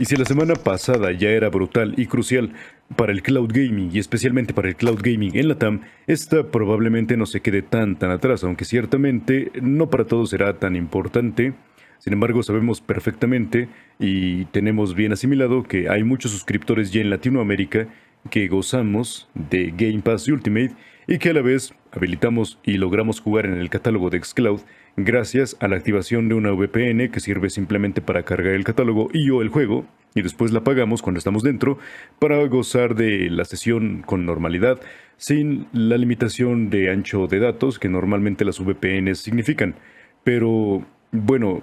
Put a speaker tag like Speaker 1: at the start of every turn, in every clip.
Speaker 1: Y si la semana pasada ya era brutal y crucial para el cloud gaming y especialmente para el cloud gaming en la TAM, esta probablemente no se quede tan tan atrás, aunque ciertamente no para todos será tan importante. Sin embargo, sabemos perfectamente y tenemos bien asimilado que hay muchos suscriptores ya en Latinoamérica que gozamos de Game Pass Ultimate y que a la vez habilitamos y logramos jugar en el catálogo de Xcloud gracias a la activación de una VPN que sirve simplemente para cargar el catálogo y o el juego y después la pagamos cuando estamos dentro para gozar de la sesión con normalidad sin la limitación de ancho de datos que normalmente las VPNs significan. Pero bueno,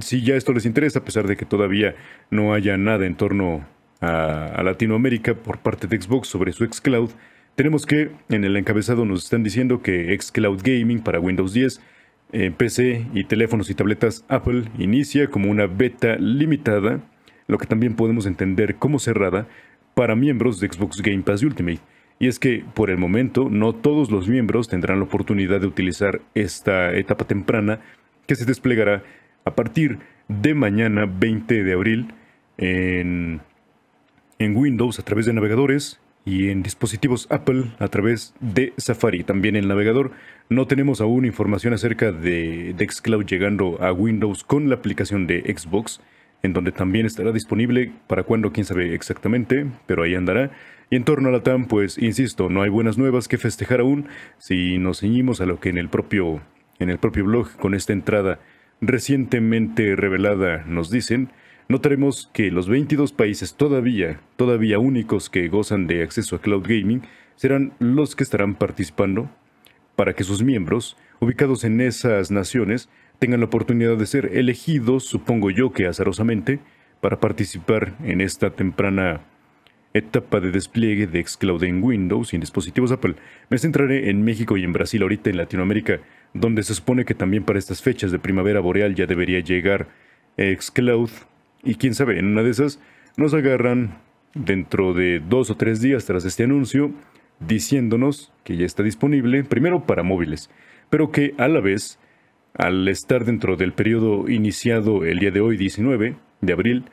Speaker 1: si ya esto les interesa, a pesar de que todavía no haya nada en torno a, a Latinoamérica por parte de Xbox sobre su Xcloud, tenemos que, en el encabezado nos están diciendo que xCloud Gaming para Windows 10, eh, PC y teléfonos y tabletas Apple inicia como una beta limitada, lo que también podemos entender como cerrada, para miembros de Xbox Game Pass Ultimate. Y es que, por el momento, no todos los miembros tendrán la oportunidad de utilizar esta etapa temprana que se desplegará a partir de mañana 20 de abril en, en Windows a través de navegadores y en dispositivos Apple a través de Safari. También el navegador. No tenemos aún información acerca de Dexcloud llegando a Windows con la aplicación de Xbox, en donde también estará disponible para cuando, quién sabe exactamente, pero ahí andará. Y en torno a la TAM, pues insisto, no hay buenas nuevas que festejar aún si nos ceñimos a lo que en el propio, en el propio blog con esta entrada recientemente revelada nos dicen. Notaremos que los 22 países todavía, todavía únicos que gozan de acceso a cloud gaming serán los que estarán participando para que sus miembros, ubicados en esas naciones, tengan la oportunidad de ser elegidos, supongo yo que azarosamente, para participar en esta temprana etapa de despliegue de xCloud en Windows y en dispositivos Apple. Me centraré en México y en Brasil ahorita en Latinoamérica, donde se supone que también para estas fechas de primavera boreal ya debería llegar xCloud y quién sabe, en una de esas nos agarran dentro de dos o tres días tras este anuncio diciéndonos que ya está disponible, primero para móviles, pero que a la vez, al estar dentro del periodo iniciado el día de hoy, 19 de abril,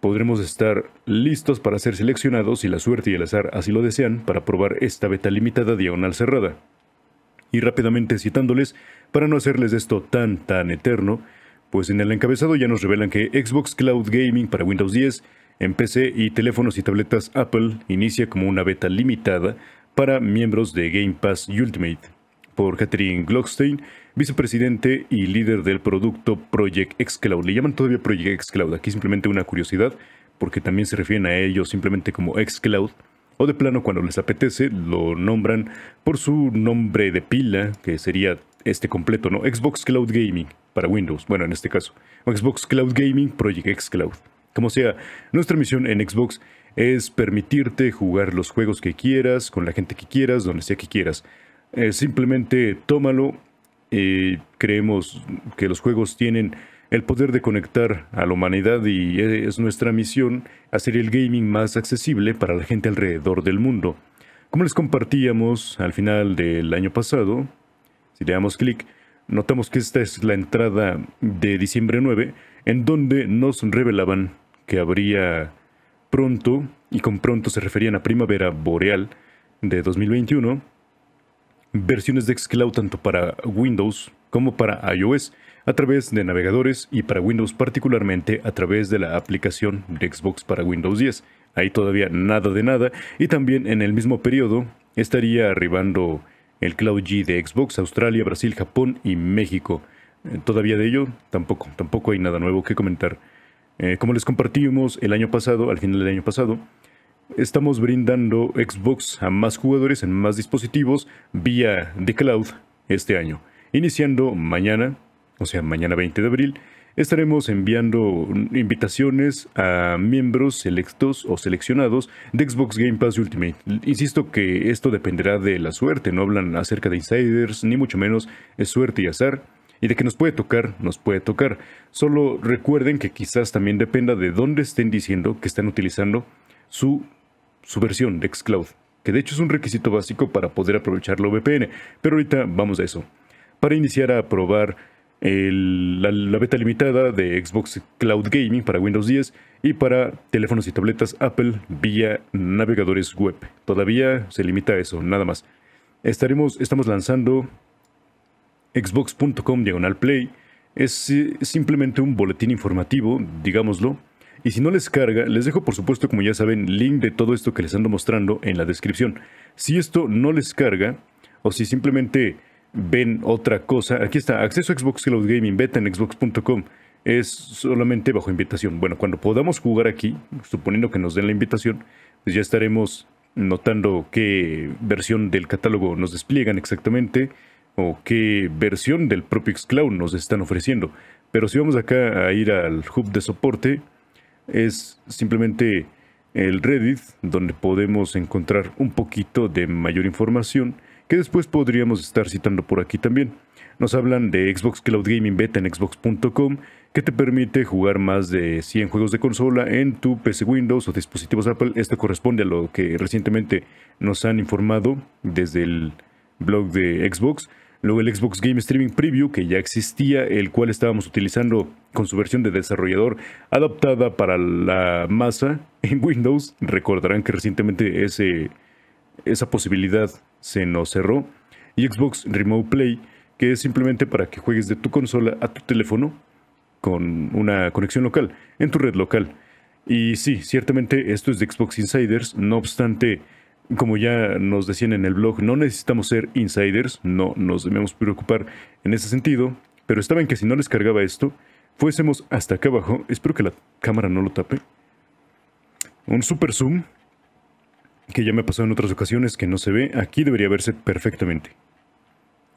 Speaker 1: podremos estar listos para ser seleccionados, si la suerte y el azar así lo desean, para probar esta beta limitada diagonal cerrada. Y rápidamente citándoles, para no hacerles esto tan tan eterno, pues en el encabezado ya nos revelan que Xbox Cloud Gaming para Windows 10 en PC y teléfonos y tabletas Apple inicia como una beta limitada para miembros de Game Pass Ultimate. Por Catherine Glockstein, vicepresidente y líder del producto Project xCloud. Le llaman todavía Project xCloud, aquí simplemente una curiosidad, porque también se refieren a ellos simplemente como xCloud, o de plano cuando les apetece lo nombran por su nombre de pila, que sería este completo, ¿no? Xbox Cloud Gaming para Windows, bueno, en este caso, Xbox Cloud Gaming Project X Cloud. Como sea, nuestra misión en Xbox es permitirte jugar los juegos que quieras, con la gente que quieras, donde sea que quieras. Eh, simplemente tómalo. Y eh, creemos que los juegos tienen el poder de conectar a la humanidad y es nuestra misión hacer el gaming más accesible para la gente alrededor del mundo. Como les compartíamos al final del año pasado, si le damos clic, Notamos que esta es la entrada de diciembre 9, en donde nos revelaban que habría pronto, y con pronto se referían a primavera boreal de 2021, versiones de xCloud tanto para Windows como para iOS a través de navegadores y para Windows particularmente a través de la aplicación de Xbox para Windows 10. Ahí todavía nada de nada y también en el mismo periodo estaría arribando el Cloud G de Xbox, Australia, Brasil, Japón y México. Eh, todavía de ello, tampoco, tampoco hay nada nuevo que comentar. Eh, como les compartimos el año pasado, al final del año pasado, estamos brindando Xbox a más jugadores en más dispositivos vía The Cloud este año. Iniciando mañana, o sea, mañana 20 de abril, estaremos enviando invitaciones a miembros selectos o seleccionados de Xbox Game Pass Ultimate. Insisto que esto dependerá de la suerte, no hablan acerca de insiders, ni mucho menos es suerte y azar. Y de que nos puede tocar, nos puede tocar. Solo recuerden que quizás también dependa de dónde estén diciendo que están utilizando su, su versión de Xcloud. Que de hecho es un requisito básico para poder aprovechar la VPN. Pero ahorita vamos a eso. Para iniciar a probar la, beta limitada de Xbox Cloud Gaming para Windows 10 y para teléfonos y tabletas Apple vía navegadores web. Todavía se limita a eso, nada más. Estaremos, estamos lanzando xbox.com diagonal play. es simplemente un boletín informativo, digámoslo. Y si no les carga, les dejo por supuesto, como ya saben, link de todo esto que les ando mostrando en la descripción. Si esto no les carga, o si simplemente ven otra cosa. Aquí está, acceso a Xbox Cloud Gaming, beta en xbox.com. Es solamente bajo invitación. Bueno, cuando podamos jugar aquí, suponiendo que nos den la invitación, pues ya estaremos notando qué versión del catálogo nos despliegan exactamente o qué versión del propio Xcloud nos están ofreciendo. Pero si vamos acá a ir al hub de soporte, es simplemente el Reddit donde podemos encontrar un poquito de mayor información que después podríamos estar citando por aquí también. Nos hablan de Xbox Cloud Gaming Beta en xbox.com, que te permite jugar más de 100 juegos de consola en tu PC Windows o dispositivos Apple. Esto corresponde a lo que recientemente nos han informado desde el blog de Xbox. Luego el Xbox Game Streaming Preview, que ya existía, el cual estábamos utilizando con su versión de desarrollador adaptada para la masa en Windows. Recordarán que recientemente ese, esa posibilidad se nos cerró y Xbox Remote Play, que es simplemente para que juegues de tu consola a tu teléfono con una conexión local, en tu red local. Y sí, ciertamente esto es de Xbox Insiders, no obstante, como ya nos decían en el blog, no necesitamos ser insiders, no nos debemos preocupar en ese sentido, pero en que si no les cargaba esto, fuésemos hasta acá abajo, espero que la cámara no lo tape, un super zoom que ya me ha pasado en otras ocasiones que no se ve, aquí debería verse perfectamente.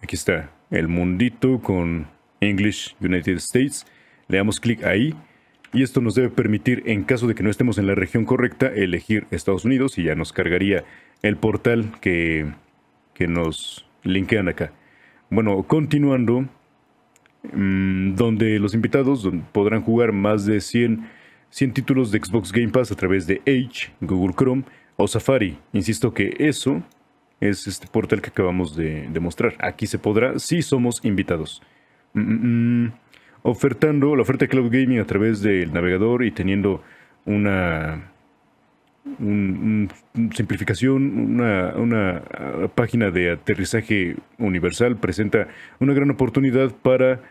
Speaker 1: Aquí está el mundito con English United States. Le damos clic ahí y esto nos debe permitir, en caso de que no estemos en la región correcta, elegir Estados Unidos y ya nos cargaría el portal que, nos linkean acá. Bueno, continuando, mm, donde los invitados podrán jugar más de 100, 100 títulos de Xbox Game Pass a través de Edge, Google Chrome, o Safari. Insisto que eso es este portal que acabamos de, mostrar. Aquí se podrá si somos invitados. Mm, mm, mm. Ofertando la oferta de Cloud Gaming a través del navegador y teniendo una simplificación, una, una, uh, página de aterrizaje universal presenta una gran oportunidad para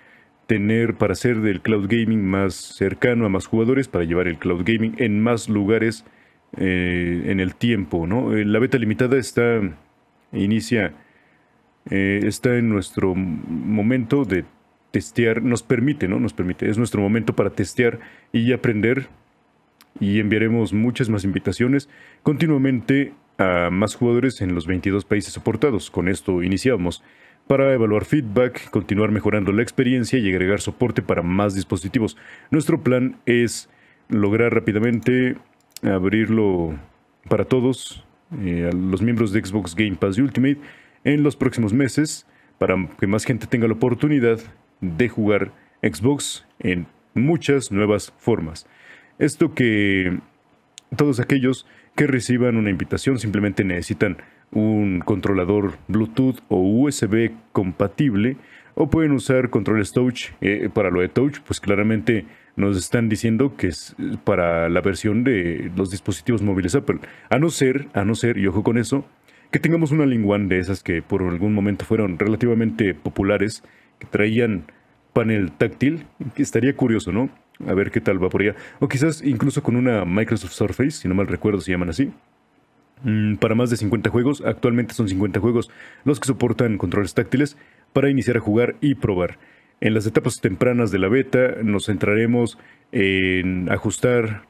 Speaker 1: tener, para hacer del cloud gaming más cercano a más jugadores, para llevar el cloud gaming en más lugares eh, en el tiempo. ¿no? Eh, la beta limitada está, inicia, eh, está en nuestro momento de testear, nos permite, ¿no? Nos permite, es nuestro momento para testear y aprender y enviaremos muchas más invitaciones continuamente a más jugadores en los 22 países soportados. Con esto iniciamos para evaluar feedback, continuar mejorando la experiencia y agregar soporte para más dispositivos. Nuestro plan es lograr rápidamente abrirlo para todos, eh, los miembros de Xbox Game Pass Ultimate, en los próximos meses, para que más gente tenga la oportunidad de jugar Xbox en muchas nuevas formas. Esto que todos aquellos que reciban una invitación simplemente necesitan un controlador Bluetooth o USB compatible o pueden usar controles touch. Eh, para lo de touch, pues claramente nos están diciendo que es eh, para la versión de los dispositivos móviles Apple. A no ser, a no ser, y ojo con eso, que tengamos una Linguan de esas que por algún momento fueron relativamente populares, que traían panel táctil, estaría curioso, ¿no? A ver qué tal va por allá. O quizás incluso con una Microsoft Surface, si no mal recuerdo se llaman así. Mm, para más de 50 juegos, actualmente son 50 juegos los que soportan controles táctiles para iniciar a jugar y probar. En las etapas tempranas de la beta nos centraremos en ajustar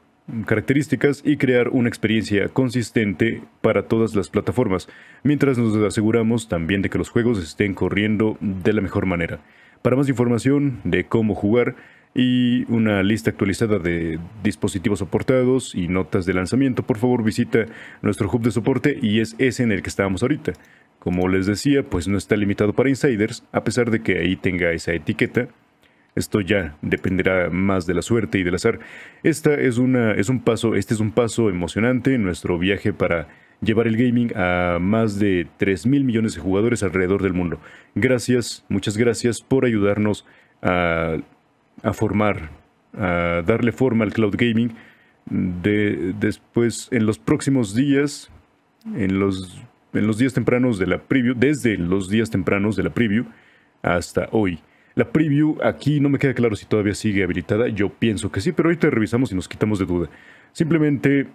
Speaker 1: características y crear una experiencia consistente para todas las plataformas, mientras nos aseguramos también de que los juegos estén corriendo de la mejor manera. Para más información de cómo jugar y una lista actualizada de dispositivos soportados y notas de lanzamiento, por favor visita nuestro hub de soporte y es ese en el que estábamos ahorita. Como les decía, pues no está limitado para insiders, a pesar de que ahí tenga esa etiqueta. Esto ya dependerá más de la suerte y del azar. Esta es una, es un paso, este es un paso emocionante en nuestro viaje para llevar el gaming a más de 3 mil millones de jugadores alrededor del mundo. Gracias, muchas gracias por ayudarnos a, formar, a darle forma al cloud gaming. De, después, en los próximos días, en los en los días tempranos de la preview, desde los días tempranos de la preview hasta hoy. La preview aquí no me queda claro si todavía sigue habilitada, yo pienso que sí, pero ahorita revisamos y nos quitamos de duda. Simplemente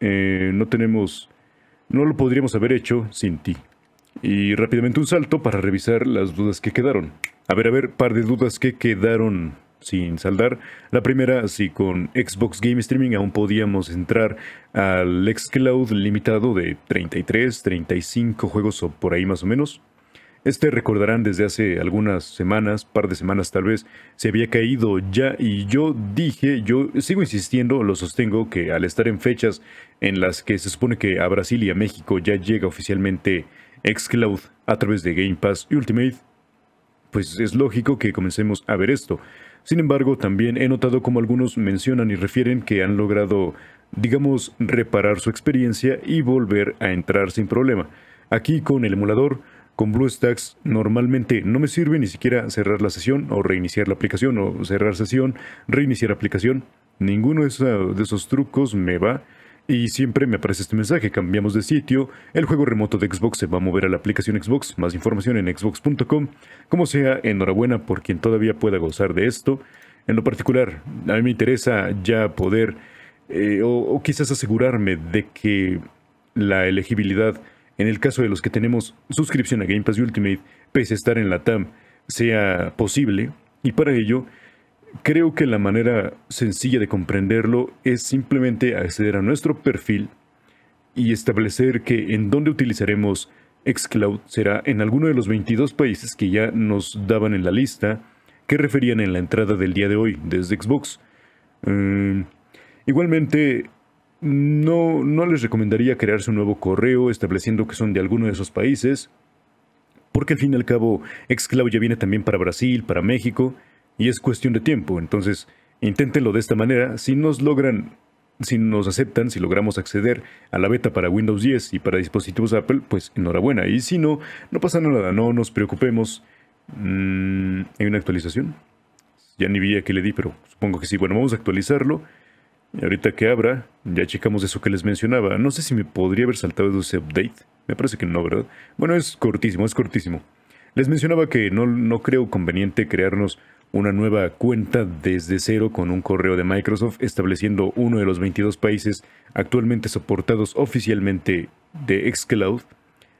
Speaker 1: eh, no tenemos, no lo podríamos haber hecho sin ti. Y rápidamente un salto para revisar las dudas que quedaron. A ver, a ver, par de dudas que quedaron sin saldar. La primera, si con Xbox Game Streaming aún podíamos entrar al Xcloud limitado de 33, 35 juegos o por ahí más o menos. Este recordarán desde hace algunas semanas, par de semanas tal vez, se había caído ya y yo dije, yo sigo insistiendo, lo sostengo, que al estar en fechas en las que se supone que a Brasil y a México ya llega oficialmente Xcloud a través de Game Pass Ultimate, pues es lógico que comencemos a ver esto. Sin embargo, también he notado como algunos mencionan y refieren que han logrado, digamos, reparar su experiencia y volver a entrar sin problema. Aquí con el emulador, con BlueStacks normalmente no me sirve ni siquiera cerrar la sesión o reiniciar la aplicación o cerrar sesión, reiniciar aplicación. Ninguno de esos trucos me va y siempre me aparece este mensaje, cambiamos de sitio, el juego remoto de Xbox se va a mover a la aplicación Xbox, más información en xbox.com. Como sea, enhorabuena por quien todavía pueda gozar de esto. En lo particular, a mí me interesa ya poder eh, o, o quizás asegurarme de que la elegibilidad en el caso de los que tenemos suscripción a Game Pass Ultimate, pese a estar en la TAM, sea posible. Y para ello, Creo que la manera sencilla de comprenderlo es simplemente acceder a nuestro perfil y establecer que en dónde utilizaremos Xcloud será en alguno de los 22 países que ya nos daban en la lista que referían en la entrada del día de hoy desde Xbox. Mm, igualmente, no, no les recomendaría crearse un nuevo correo estableciendo que son de alguno de esos países, porque al fin y al cabo Xcloud ya viene también para Brasil, para México, y es cuestión de tiempo. Entonces, inténtenlo de esta manera. Si nos logran, si nos aceptan, si logramos acceder a la beta para Windows 10 y para dispositivos Apple, pues enhorabuena. Y si no, no pasa nada, no nos preocupemos. Mm, ¿Hay una actualización? Ya ni vi a qué le di, pero supongo que sí. Bueno, vamos a actualizarlo. Y ahorita que abra, ya checamos eso que les mencionaba. No sé si me podría haber saltado ese update. Me parece que no, ¿verdad? Bueno, es cortísimo, es cortísimo. Les mencionaba que no, no creo conveniente crearnos una nueva cuenta desde cero con un correo de Microsoft estableciendo uno de los 22 países actualmente soportados oficialmente de Xcloud,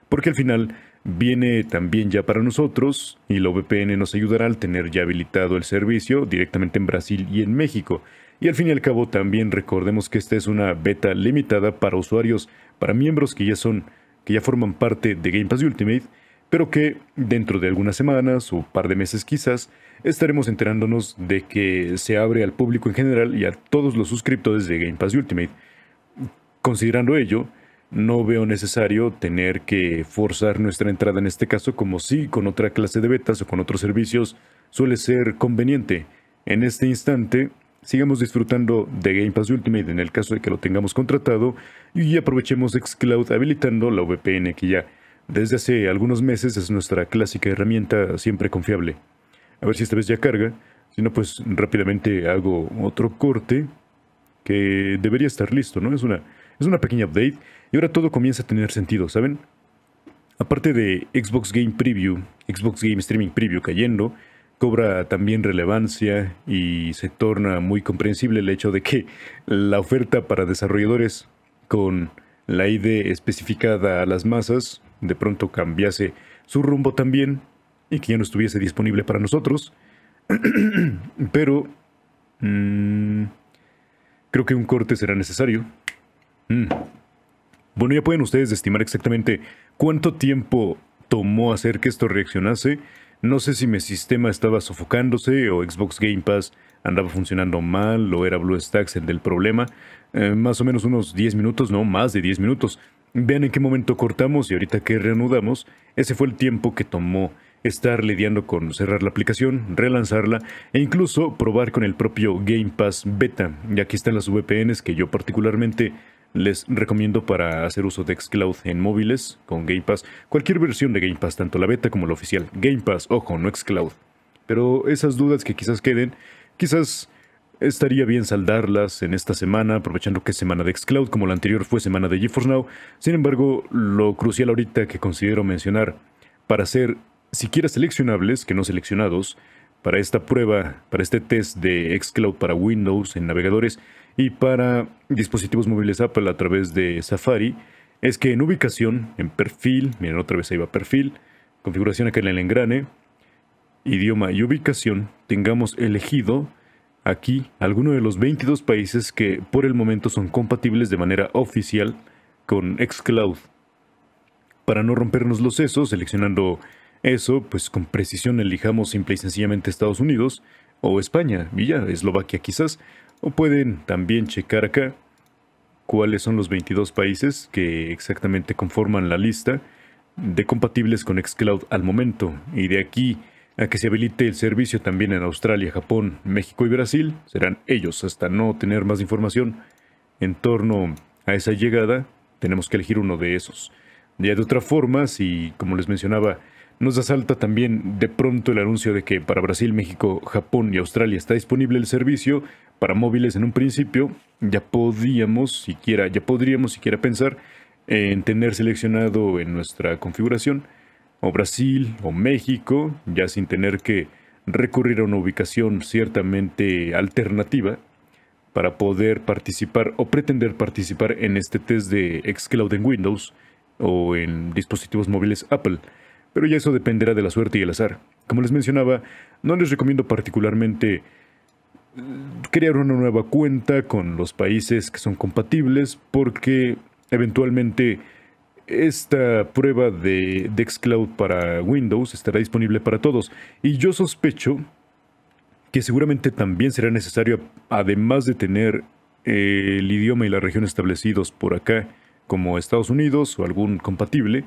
Speaker 1: porque al final viene también ya para nosotros y la VPN nos ayudará al tener ya habilitado el servicio directamente en Brasil y en México. Y al fin y al cabo también recordemos que esta es una beta limitada para usuarios, para miembros que ya son que ya forman parte de Game Pass Ultimate, pero que dentro de algunas semanas o par de meses quizás estaremos enterándonos de que se abre al público en general y a todos los suscriptores de Game Pass Ultimate. Considerando ello, no veo necesario tener que forzar nuestra entrada en este caso como si con otra clase de betas o con otros servicios suele ser conveniente. En este instante, sigamos disfrutando de Game Pass Ultimate en el caso de que lo tengamos contratado y aprovechemos Xcloud habilitando la VPN que ya desde hace algunos meses es nuestra clásica herramienta siempre confiable. A ver si esta vez ya carga. Si no, pues rápidamente hago otro corte que debería estar listo, ¿no? Es una, es una pequeña update y ahora todo comienza a tener sentido, ¿saben? Aparte de Xbox Game Preview, Xbox Game Streaming Preview cayendo, cobra también relevancia y se torna muy comprensible el hecho de que la oferta para desarrolladores con la ID especificada a las masas de pronto cambiase su rumbo también y que ya no estuviese disponible para nosotros. Pero mm, creo que un corte será necesario. Mm. Bueno, ya pueden ustedes estimar exactamente cuánto tiempo tomó hacer que esto reaccionase. No sé si mi sistema estaba sofocándose o Xbox Game Pass andaba funcionando mal o era BlueStacks el del problema. Eh, más o menos unos 10 minutos, no, más de 10 minutos. Vean en qué momento cortamos y ahorita que reanudamos, ese fue el tiempo que tomó estar lidiando con cerrar la aplicación, relanzarla e incluso probar con el propio Game Pass Beta. Y aquí están las VPNs que yo particularmente les recomiendo para hacer uso de Xcloud en móviles con Game Pass. Cualquier versión de Game Pass, tanto la beta como la oficial. Game Pass, ojo, no Xcloud. Pero esas dudas que quizás queden, quizás estaría bien saldarlas en esta semana, aprovechando que es semana de Xcloud, como la anterior fue semana de GeForce Now. Sin embargo, lo crucial ahorita que considero mencionar para hacer siquiera seleccionables, que no seleccionados, para esta prueba, para este test de xCloud para Windows en navegadores y para dispositivos móviles Apple a través de Safari, es que en ubicación, en perfil, miren otra vez ahí va perfil, configuración acá en el engrane, idioma y ubicación, tengamos elegido aquí alguno de los 22 países que por el momento son compatibles de manera oficial con xCloud. Para no rompernos los sesos, seleccionando eso, pues con precisión elijamos simple y sencillamente Estados Unidos o España, y ya, Eslovaquia quizás, o pueden también checar acá cuáles son los 22 países que exactamente conforman la lista de compatibles con Xcloud al momento, y de aquí a que se habilite el servicio también en Australia, Japón, México y Brasil, serán ellos hasta no tener más información en torno a esa llegada, tenemos que elegir uno de esos. Ya de otra forma, si como les mencionaba, nos asalta también de pronto el anuncio de que para Brasil, México, Japón y Australia está disponible el servicio para móviles en un principio. Ya podíamos siquiera, ya podríamos siquiera pensar en tener seleccionado en nuestra configuración o Brasil o México, ya sin tener que recurrir a una ubicación ciertamente alternativa para poder participar o pretender participar en este test de xCloud en Windows o en dispositivos móviles Apple pero ya eso dependerá de la suerte y el azar. Como les mencionaba, no les recomiendo particularmente eh, crear una nueva cuenta con los países que son compatibles porque eventualmente esta prueba de Dexcloud para Windows estará disponible para todos y yo sospecho que seguramente también será necesario, además de tener eh, el idioma y la región establecidos por acá, como Estados Unidos o algún compatible,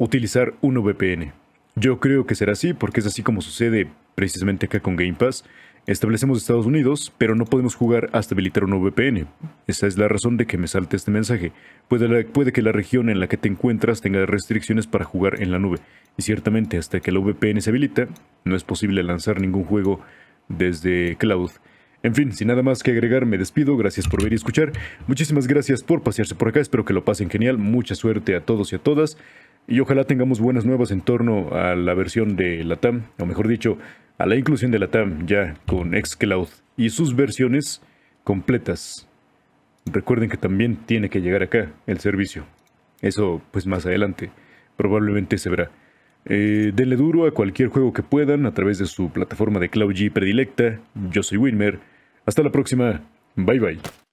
Speaker 1: utilizar un VPN. Yo creo que será así porque es así como sucede precisamente acá con Game Pass. Establecemos Estados Unidos, pero no podemos jugar hasta habilitar un VPN. Esa es la razón de que me salte este mensaje. Puede, puede que la región en la que te encuentras tenga restricciones para jugar en la nube. Y ciertamente hasta que la VPN se habilita, no es posible lanzar ningún juego desde cloud. En fin, sin nada más que agregar, me despido. Gracias por ver y escuchar. Muchísimas gracias por pasearse por acá. Espero que lo pasen genial. Mucha suerte a todos y a todas y ojalá tengamos buenas nuevas en torno a la versión de la TAM, o mejor dicho, a la inclusión de la TAM ya con Xcloud y sus versiones completas. Recuerden que también tiene que llegar acá el servicio. Eso pues más adelante probablemente se verá. Eh, denle duro a cualquier juego que puedan a través de su plataforma de Cloud G predilecta. Yo soy Winmer. Hasta la próxima. Bye bye.